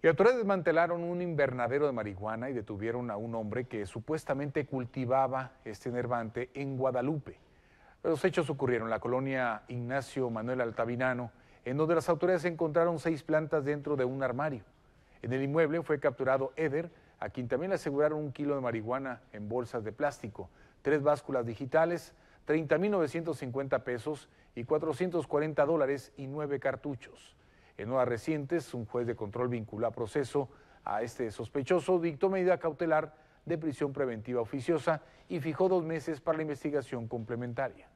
Y autoridades desmantelaron un invernadero de marihuana y detuvieron a un hombre que supuestamente cultivaba este enervante en Guadalupe. Los hechos ocurrieron en la colonia Ignacio Manuel Altavinano, en donde las autoridades encontraron seis plantas dentro de un armario. En el inmueble fue capturado Eder, a quien también le aseguraron un kilo de marihuana en bolsas de plástico, tres básculas digitales, 30.950 pesos y 440 dólares y nueve cartuchos. En horas recientes, un juez de control vinculó a proceso a este sospechoso, dictó medida cautelar de prisión preventiva oficiosa y fijó dos meses para la investigación complementaria.